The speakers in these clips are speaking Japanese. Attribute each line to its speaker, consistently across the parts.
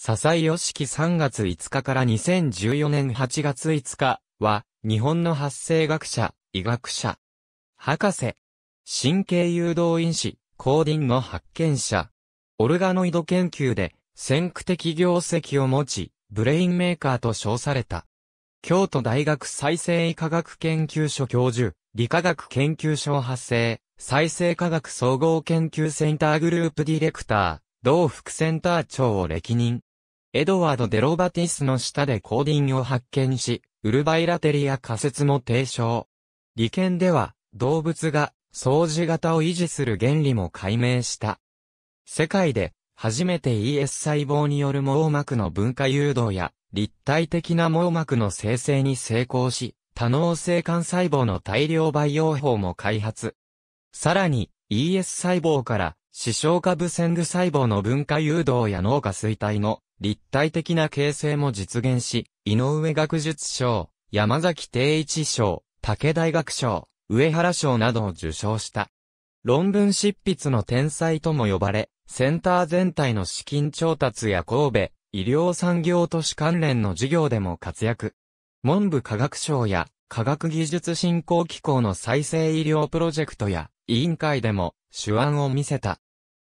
Speaker 1: 笹井良樹3月5日から2014年8月5日は、日本の発生学者、医学者、博士、神経誘導因子、コーディンの発見者、オルガノイド研究で先駆的業績を持ち、ブレインメーカーと称された。京都大学再生医科学研究所教授、理化学研究所発生、再生科学総合研究センターグループディレクター、同副センター長を歴任。エドワード・デロバティスの下でコーデングを発見し、ウルバイラテリア仮説も提唱。理研では、動物が、掃除型を維持する原理も解明した。世界で、初めて ES 細胞による網膜の分化誘導や、立体的な網膜の生成に成功し、多能性幹細胞の大量培養法も開発。さらに、ES 細胞から、視床下部線具細胞の分化誘導や脳下垂体の立体的な形成も実現し、井上学術賞、山崎定一賞、武大学賞、上原賞などを受賞した。論文執筆の天才とも呼ばれ、センター全体の資金調達や神戸、医療産業都市関連の事業でも活躍。文部科学省や科学技術振興機構の再生医療プロジェクトや委員会でも手腕を見せた。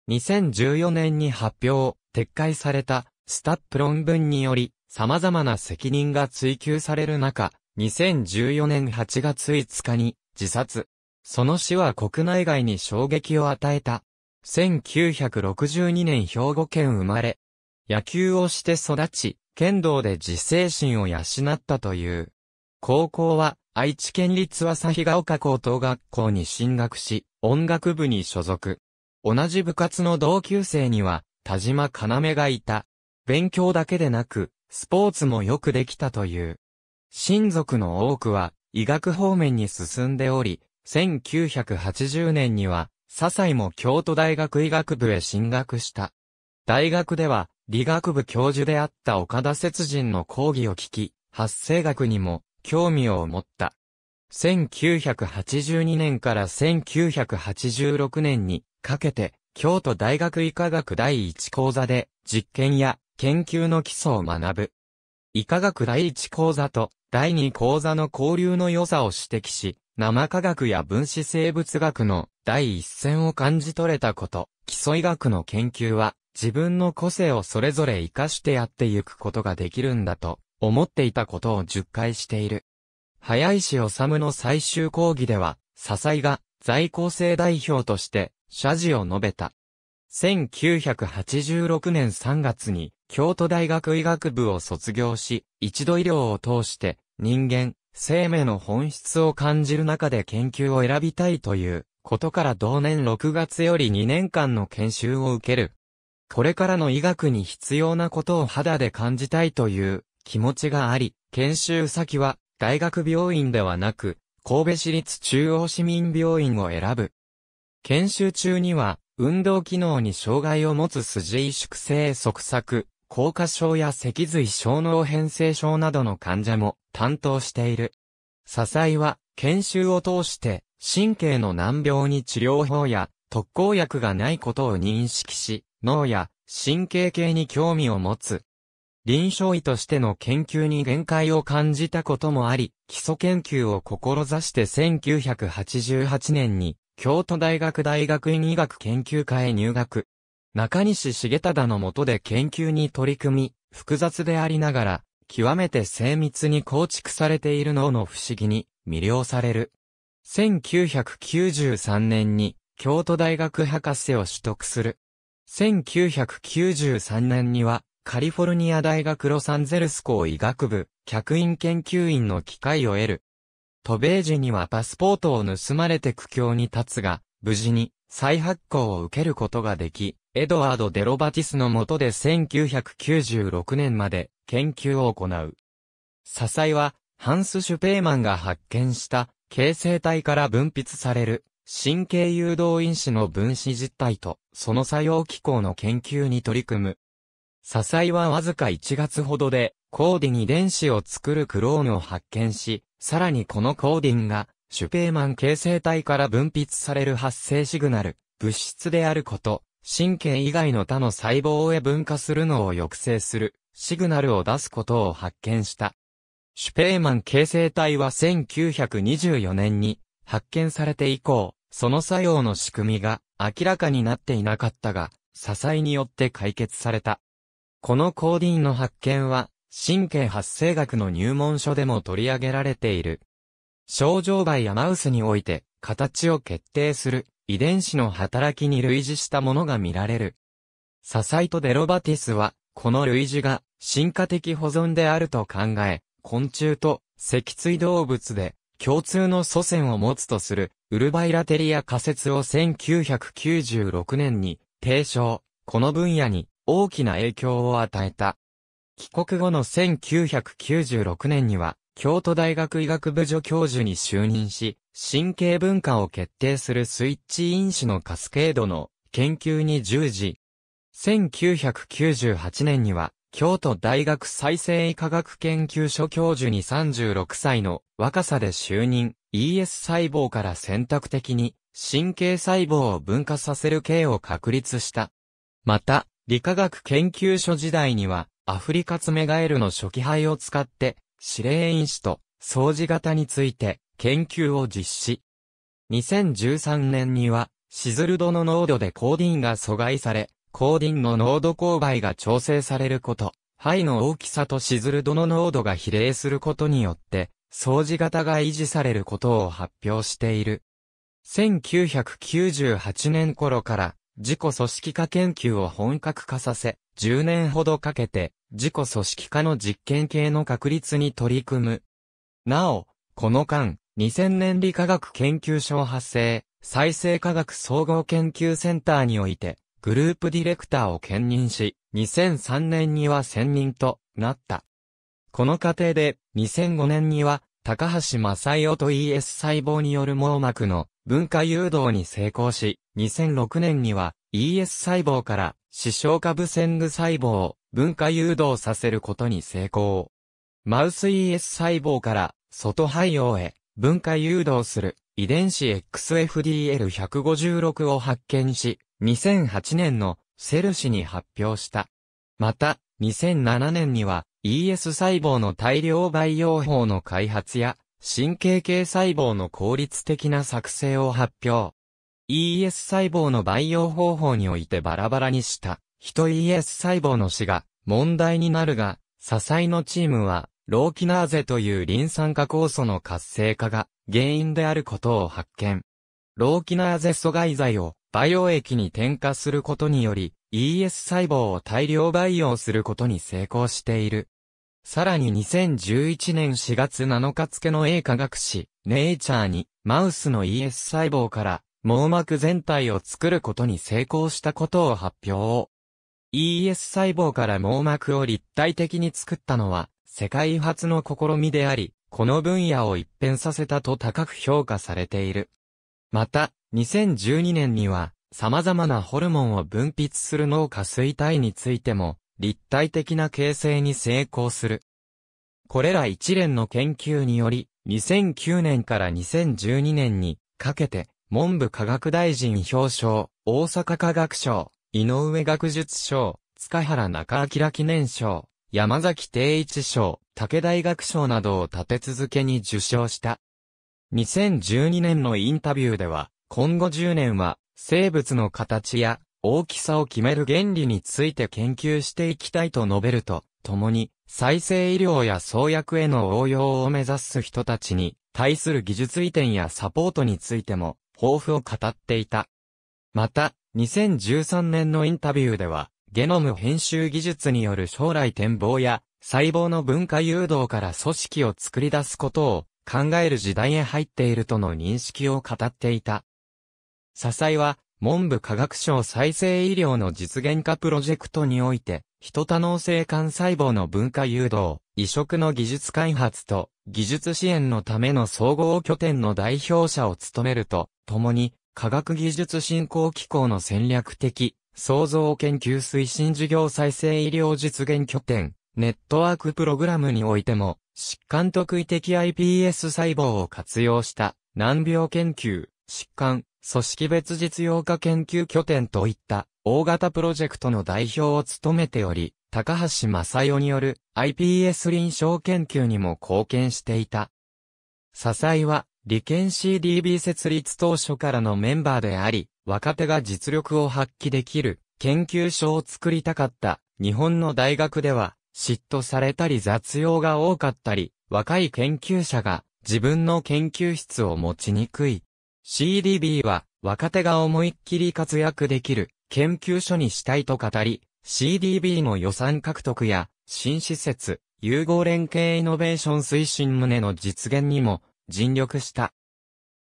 Speaker 1: 2014年に発表、撤回されたスタップ論文により、様々な責任が追及される中、2014年8月5日に自殺。その死は国内外に衝撃を与えた。1962年兵庫県生まれ。野球をして育ち、剣道で自制心を養ったという。高校は愛知県立朝日ヶ丘高等学校に進学し、音楽部に所属。同じ部活の同級生には、田島要がいた。勉強だけでなく、スポーツもよくできたという。親族の多くは、医学方面に進んでおり、1980年には、笹井も京都大学医学部へ進学した。大学では、理学部教授であった岡田節人の講義を聞き、発生学にも興味を持った。1982年から1986年にかけて、京都大学医科学第一講座で実験や研究の基礎を学ぶ。医科学第1講座と第2講座の交流の良さを指摘し、生科学や分子生物学の第一線を感じ取れたこと、基礎医学の研究は自分の個性をそれぞれ活かしてやっていくことができるんだと思っていたことを10回している。早石治の最終講義では、笹井が在校生代表として謝辞を述べた。1986年3月に京都大学医学部を卒業し、一度医療を通して人間、生命の本質を感じる中で研究を選びたいということから同年6月より2年間の研修を受ける。これからの医学に必要なことを肌で感じたいという気持ちがあり、研修先は大学病院ではなく、神戸市立中央市民病院を選ぶ。研修中には、運動機能に障害を持つ筋萎縮性側索、硬化症や脊髄小脳変性症などの患者も担当している。支えは、研修を通して、神経の難病に治療法や特効薬がないことを認識し、脳や神経系に興味を持つ。臨床医としての研究に限界を感じたこともあり、基礎研究を志して1988年に京都大学大学院医学研究科へ入学。中西重忠の下で研究に取り組み、複雑でありながら、極めて精密に構築されている脳の不思議に魅了される。1993年に京都大学博士を取得する。1993年にはカリフォルニア大学ロサンゼルス校医学部客員研究員の機会を得る。渡米時にはパスポートを盗まれて苦境に立つが、無事に再発行を受けることができ、エドワード・デロバティスの下で1996年まで研究を行う。支えは、ハンス・シュペーマンが発見した、形成体から分泌される、神経誘導因子の分子実態と、その作用機構の研究に取り組む。支えはわずか1月ほどで、コーディに電子を作るクローンを発見し、さらにこのコーディンが、シュペーマン形成体から分泌される発生シグナル、物質であること、神経以外の他の細胞へ分化するのを抑制する、シグナルを出すことを発見した。シュペーマン形成体は1924年に発見されて以降、その作用の仕組みが明らかになっていなかったが、支えによって解決された。このコーディンの発見は、神経発生学の入門書でも取り上げられている。症状外やマウスにおいて、形を決定する遺伝子の働きに類似したものが見られる。ササイトデロバティスは、この類似が進化的保存であると考え、昆虫と脊椎動物で共通の祖先を持つとするウルバイラテリア仮説を1996年に提唱、この分野に大きな影響を与えた。帰国後の1996年には、京都大学医学部助教授に就任し、神経文化を決定するスイッチ因子のカスケードの研究に従事。1998年には、京都大学再生医科学研究所教授に36歳の若さで就任、ES 細胞から選択的に神経細胞を分化させる系を確立した。また、理化学研究所時代には、アフリカツメガエルの初期肺を使って、指令因子と掃除型について研究を実施。2013年には、シズルドの濃度でコーディンが阻害され、コーディンの濃度勾配が調整されること、肺の大きさとシズルドの濃度が比例することによって、掃除型が維持されることを発表している。1998年頃から自己組織化研究を本格化させ、10年ほどかけて、自己組織化の実験系の確立に取り組む。なお、この間、2000年理科学研究所発生、再生科学総合研究センターにおいて、グループディレクターを兼任し、2003年には専任となった。この過程で、2005年には、高橋正代と ES 細胞による網膜の分化誘導に成功し、2006年には ES 細胞から視床下部線具細胞を分化誘導させることに成功。マウス ES 細胞から外肺葉へ分化誘導する遺伝子 XFDL156 を発見し、2008年のセル氏に発表した。また、2007年には ES 細胞の大量培養法の開発や、神経系細胞の効率的な作成を発表。ES 細胞の培養方法においてバラバラにした、人 ES 細胞の死が問題になるが、支えのチームは、ローキナーゼというリン酸化酵素の活性化が原因であることを発見。ローキナーゼ阻害剤を培養液に添加することにより、ES 細胞を大量培養することに成功している。さらに2011年4月7日付の英科学誌、ネイチャーに、マウスの ES 細胞から、網膜全体を作ることに成功したことを発表。ES 細胞から網膜を立体的に作ったのは、世界初の試みであり、この分野を一変させたと高く評価されている。また、2012年には、様々なホルモンを分泌する脳下垂体についても、立体的な形成に成功する。これら一連の研究により、2009年から2012年にかけて、文部科学大臣表彰、大阪科学賞、井上学術賞、塚原中明記念賞、山崎定一賞、武大学賞などを立て続けに受賞した。2012年のインタビューでは、今後10年は、生物の形や大きさを決める原理について研究していきたいと述べると、共に、再生医療や創薬への応用を目指す人たちに、対する技術移転やサポートについても、抱負を語っていた。また、2013年のインタビューでは、ゲノム編集技術による将来展望や、細胞の文化誘導から組織を作り出すことを考える時代へ入っているとの認識を語っていた。支えは文部科学省再生医療の実現化プロジェクトにおいて、人多能性幹細胞の文化誘導、移植の技術開発と技術支援のための総合拠点の代表者を務めると、ともに、科学技術振興機構の戦略的、創造研究推進事業再生医療実現拠点、ネットワークプログラムにおいても、疾患特異的 iPS 細胞を活用した、難病研究、疾患、組織別実用化研究拠点といった大型プロジェクトの代表を務めており、高橋正代による iPS 臨床研究にも貢献していた。支えは、理研 CDB 設立当初からのメンバーであり、若手が実力を発揮できる研究所を作りたかった日本の大学では、嫉妬されたり雑用が多かったり、若い研究者が自分の研究室を持ちにくい CDB は若手が思いっきり活躍できる研究所にしたいと語り、CDB の予算獲得や新施設、融合連携イノベーション推進旨の実現にも尽力した。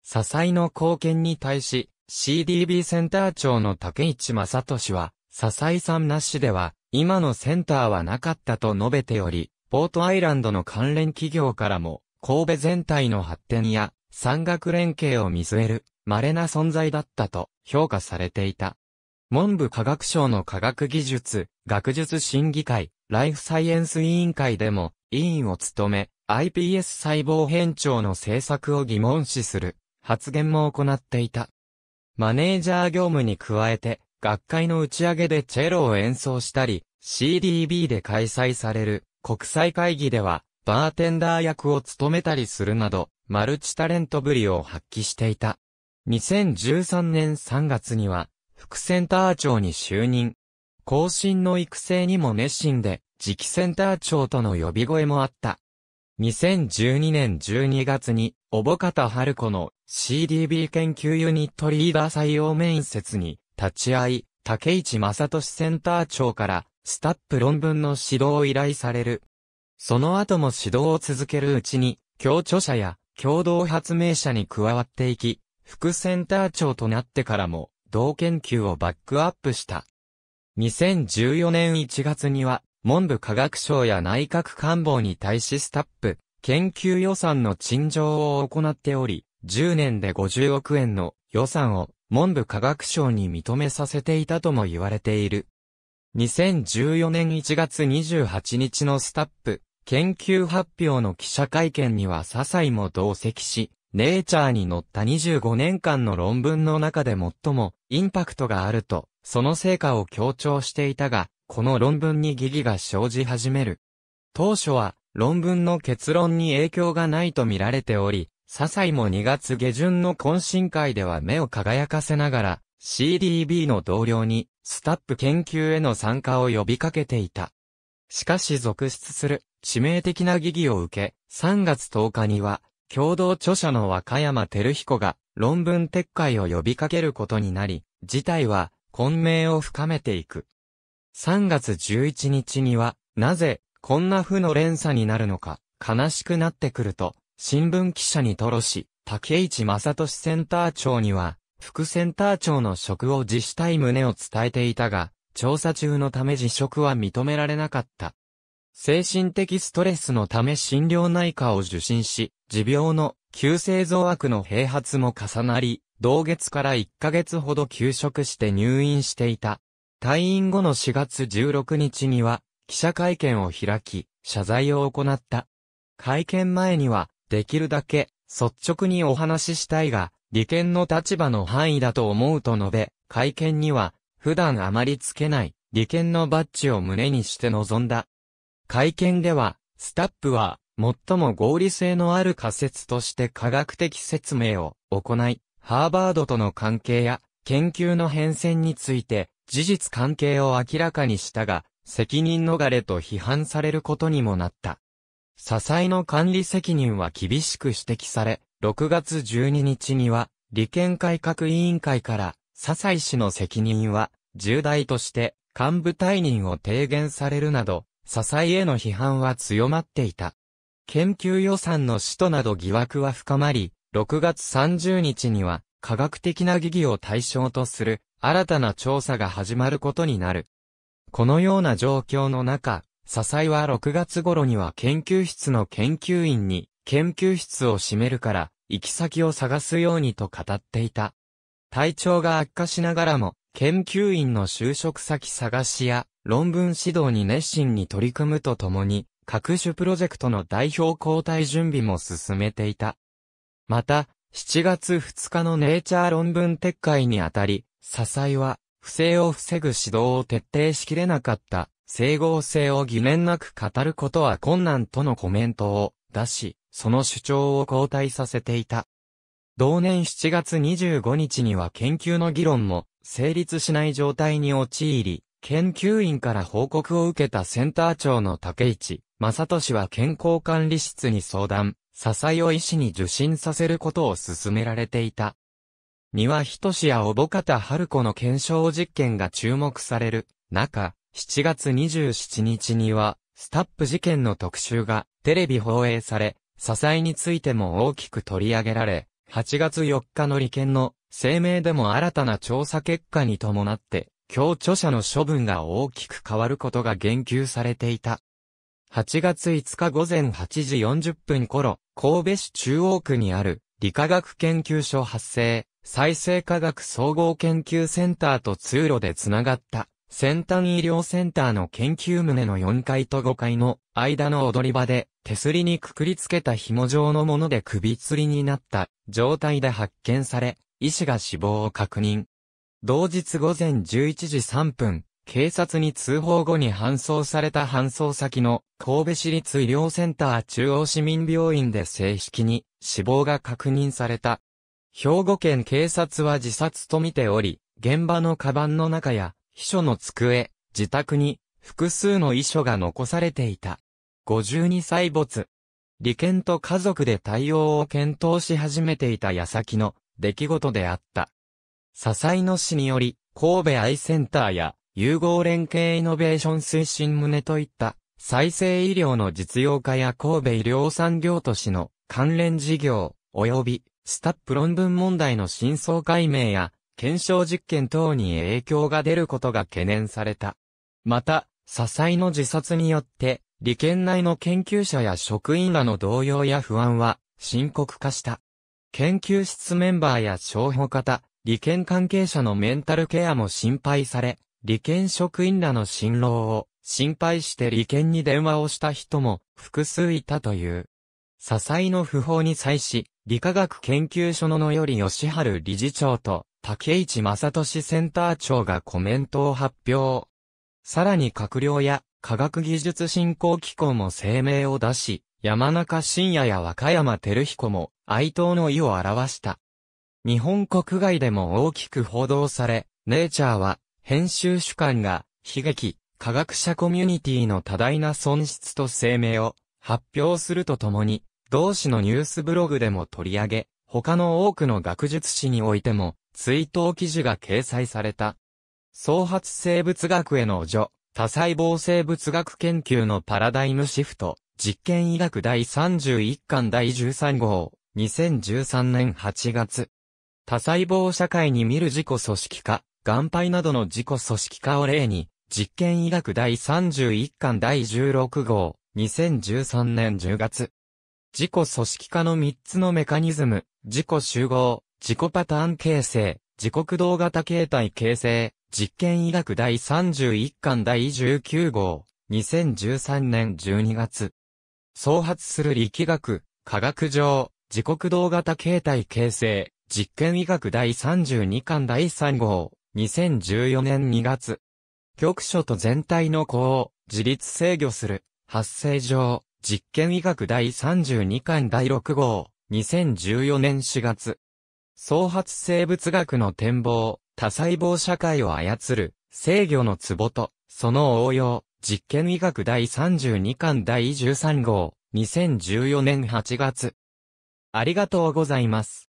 Speaker 1: 支えの貢献に対し、CDB センター長の竹市正俊は、支えさんなしでは、今のセンターはなかったと述べており、ポートアイランドの関連企業からも、神戸全体の発展や産学連携を見据える、稀な存在だったと評価されていた。文部科学省の科学技術、学術審議会、ライフサイエンス委員会でも、委員を務め、iPS 細胞変調の政策を疑問視する、発言も行っていた。マネージャー業務に加えて、学会の打ち上げでチェロを演奏したり、CDB で開催される国際会議では、バーテンダー役を務めたりするなど、マルチタレントぶりを発揮していた。2013年3月には、副センター長に就任。後進の育成にも熱心で、次期センター長との呼び声もあった。2012年12月に、小保方春子の CDB 研究ユニットリーダー採用面接に立ち会い、竹市正俊センター長からスタップ論文の指導を依頼される。その後も指導を続けるうちに、共著者や共同発明者に加わっていき、副センター長となってからも、同研究をバックアップした。2014年1月には、文部科学省や内閣官房に対しスタップ、研究予算の陳情を行っており、10年で50億円の予算を文部科学省に認めさせていたとも言われている。2014年1月28日のスタップ、研究発表の記者会見には笹井も同席し、ネイチャーに載った25年間の論文の中で最もインパクトがあると、その成果を強調していたが、この論文に疑義が生じ始める。当初は論文の結論に影響がないと見られており、笹井も2月下旬の懇親会では目を輝かせながら、CDB の同僚にスタップ研究への参加を呼びかけていた。しかし続出する致命的な疑義を受け、3月10日には、共同著者の若山照彦が論文撤回を呼びかけることになり、事態は混迷を深めていく。3月11日には、なぜ、こんな負の連鎖になるのか、悲しくなってくると、新聞記者にとろし、竹市正俊センター長には、副センター長の職を辞したい旨を伝えていたが、調査中のため辞職は認められなかった。精神的ストレスのため心療内科を受診し、持病の急性増悪の併発も重なり、同月から1ヶ月ほど休職して入院していた。退院後の4月16日には、記者会見を開き、謝罪を行った。会見前には、できるだけ率直にお話ししたいが、利権の立場の範囲だと思うと述べ、会見には、普段あまりつけない、利権のバッジを胸にして臨んだ。会見では、スタップは、最も合理性のある仮説として科学的説明を行い、ハーバードとの関係や、研究の変遷について、事実関係を明らかにしたが、責任逃れと批判されることにもなった。支えの管理責任は厳しく指摘され、6月12日には、利権改革委員会から、笹井氏の責任は、重大として、幹部退任を提言されるなど、笹井への批判は強まっていた。研究予算の使途など疑惑は深まり、6月30日には、科学的な疑義を対象とする、新たな調査が始まることになる。このような状況の中、笹井は6月頃には研究室の研究員に、研究室を閉めるから、行き先を探すようにと語っていた。体調が悪化しながらも、研究員の就職先探しや論文指導に熱心に取り組むとともに、各種プロジェクトの代表交代準備も進めていた。また、7月2日のネイチャー論文撤回にあたり、支えは、不正を防ぐ指導を徹底しきれなかった、整合性を疑念なく語ることは困難とのコメントをだし、その主張を後退させていた。同年7月25日には研究の議論も成立しない状態に陥り、研究員から報告を受けたセンター長の竹市、正俊は健康管理室に相談、笹井を医師に受診させることを勧められていた。三輪志や小保方春子の検証実験が注目される中、7月27日には、スタップ事件の特集がテレビ放映され、支えについても大きく取り上げられ、8月4日の利権の声明でも新たな調査結果に伴って、協著者の処分が大きく変わることが言及されていた。8月5日午前8時40分頃、神戸市中央区にある理化学研究所発生、再生科学総合研究センターと通路でつながった先端医療センターの研究棟の4階と5階の間の踊り場で手すりにくくりつけた紐状のもので首吊りになった状態で発見され、医師が死亡を確認。同日午前11時3分、警察に通報後に搬送された搬送先の神戸市立医療センター中央市民病院で正式に死亡が確認された。兵庫県警察は自殺とみており、現場のカバンの中や秘書の机、自宅に複数の遺書が残されていた。52歳没。利権と家族で対応を検討し始めていた矢先の出来事であった。支えの死により、神戸アイセンターや融合連携イノベーション推進旨といった再生医療の実用化や神戸医療産業都市の関連事業及びスタップ論文問題の真相解明や検証実験等に影響が出ることが懸念された。また、支えの自殺によって、理研内の研究者や職員らの動揺や不安は深刻化した。研究室メンバーや消保方、理研関係者のメンタルケアも心配され、理研職員らの辛労を心配して理研に電話をした人も複数いたという。支えの不法に際し、理化学研究所の野より吉春理事長と竹市正俊センター長がコメントを発表。さらに閣僚や科学技術振興機構も声明を出し、山中信也や和歌山照彦も哀悼の意を表した。日本国外でも大きく報道され、ネイチャーは編集主管が悲劇、科学者コミュニティの多大な損失と声明を発表するとともに、同誌のニュースブログでも取り上げ、他の多くの学術誌においても追悼記事が掲載された。創発生物学への助、多細胞生物学研究のパラダイムシフト、実験医学第31巻第13号、2013年8月。多細胞社会に見る自己組織化、眼肺などの自己組織化を例に、実験医学第31巻第16号、2013年10月。自己組織化の3つのメカニズム、自己集合、自己パターン形成、自己駆動型形態形成、実験医学第31巻第19号、2013年12月。創発する力学、科学上、自国動型形態形成、実験医学第32巻第3号、2014年2月。局所と全体の項を自立制御する、発生上、実験医学第32巻第6号、2014年4月。創発生物学の展望、多細胞社会を操る、制御の壺と、その応用、実験医学第32巻第13号、2014年8月。ありがとうございます。